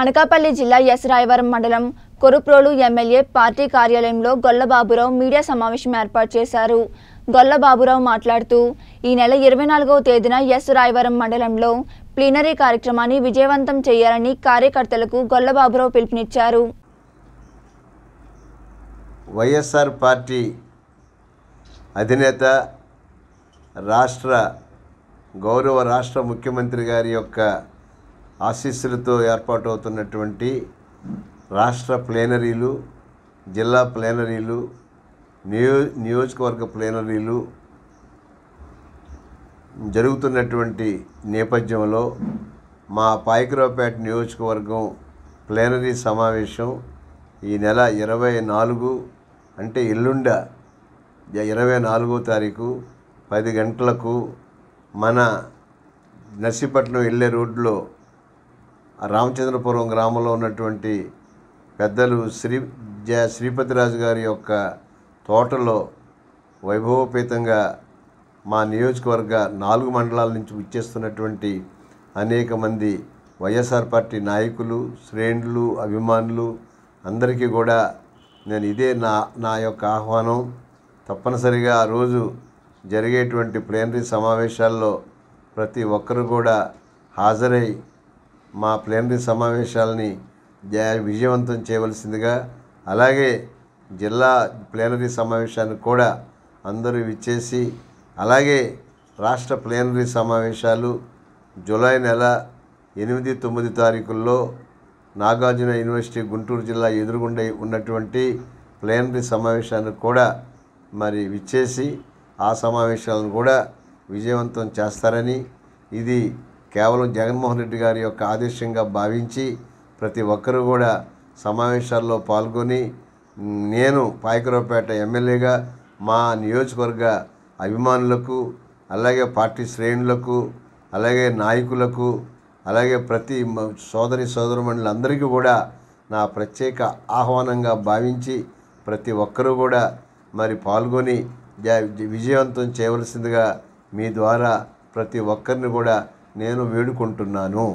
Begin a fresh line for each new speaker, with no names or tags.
అనకాపల్లి జిల్లా యసరాయవరం మండలం Koruprolu MLA party కార్యాలయంలో గొల్లబాబురావు మీడియా సమావేశం ఏర్పాటు చేశారు గొల్లబాబురావు మాట్లాడుతూ ఈ నెల ఇరవై నాలుగవ తేదీన ఎస్ రాయవరం మండలంలో ప్లీనరీ కార్యక్రమాన్ని విజయవంతం చేయాలని కార్యకర్తలకు గొల్లబాబురావు పిలుపునిచ్చారు
వైఎస్ఆర్ పార్టీ అధినేత రాష్ట్ర గౌరవ రాష్ట్ర ముఖ్యమంత్రి గారి యొక్క ఆశీస్సులతో ఏర్పాటు అవుతున్నటువంటి రాష్ట్ర ప్లేనరీలు జిల్లా ప్లేనరీలు నియో నియోజకవర్గ ప్లేనరీలు జరుగుతున్నటువంటి నేపథ్యంలో మా పాయకరావుపేట నియోజకవర్గం ప్లేనరీ సమావేశం ఈ నెల ఇరవై నాలుగు అంటే ఎల్లుండ ఇరవై నాలుగో తారీఖు పది గంటలకు మన నర్సీపట్నం వెళ్ళే రోడ్లో రామచంద్రపురం గ్రామంలో ఉన్నటువంటి పెద్దలు శ్రీ జ శ్రీపతిరాజు గారి యొక్క తోటలో వైభవోపేతంగా మా నియోజకవర్గ నాలుగు మండలాల నుంచి విచ్చేస్తున్నటువంటి అనేక మంది వైఎస్ఆర్ పార్టీ నాయకులు శ్రేణులు అభిమానులు అందరికీ కూడా నేను ఇదే నా నా యొక్క ఆహ్వానం తప్పనిసరిగా ఆ రోజు జరిగేటువంటి ప్లేనరీ సమావేశాల్లో ప్రతి ఒక్కరు కూడా హాజరై మా ప్లేనరీ సమావేశాలని విజయవంతం చేయవలసిందిగా అలాగే జిల్లా ప్లేనరీ సమావేశాన్ని కూడా అందరూ విచ్చేసి అలాగే రాష్ట్ర ప్లేనరీ సమావేశాలు జూలై నెల ఎనిమిది తొమ్మిది తారీఖుల్లో నాగార్జున యూనివర్సిటీ గుంటూరు జిల్లా ఎదురుగుండే ఉన్నటువంటి ప్లేనరీ సమావేశాన్ని కూడా మరి విచ్చేసి ఆ సమావేశాలను కూడా విజయవంతం చేస్తారని ఇది కేవలం జగన్మోహన్ రెడ్డి గారి యొక్క ఆదేశంగా భావించి ప్రతి ఒక్కరూ కూడా సమావేశాల్లో పాల్గొని నేను పాయకరావుపేట ఎమ్మెల్యేగా మా నియోజకవర్గ అభిమానులకు అలాగే పార్టీ శ్రేణులకు అలాగే నాయకులకు అలాగే ప్రతి సోదరి సోదరుమణులందరికీ కూడా నా ప్రత్యేక ఆహ్వానంగా భావించి ప్రతి ఒక్కరూ కూడా మరి పాల్గొని విజయవంతం చేయవలసిందిగా మీ ద్వారా ప్రతి ఒక్కరిని కూడా నేను వేడుకుంటున్నాను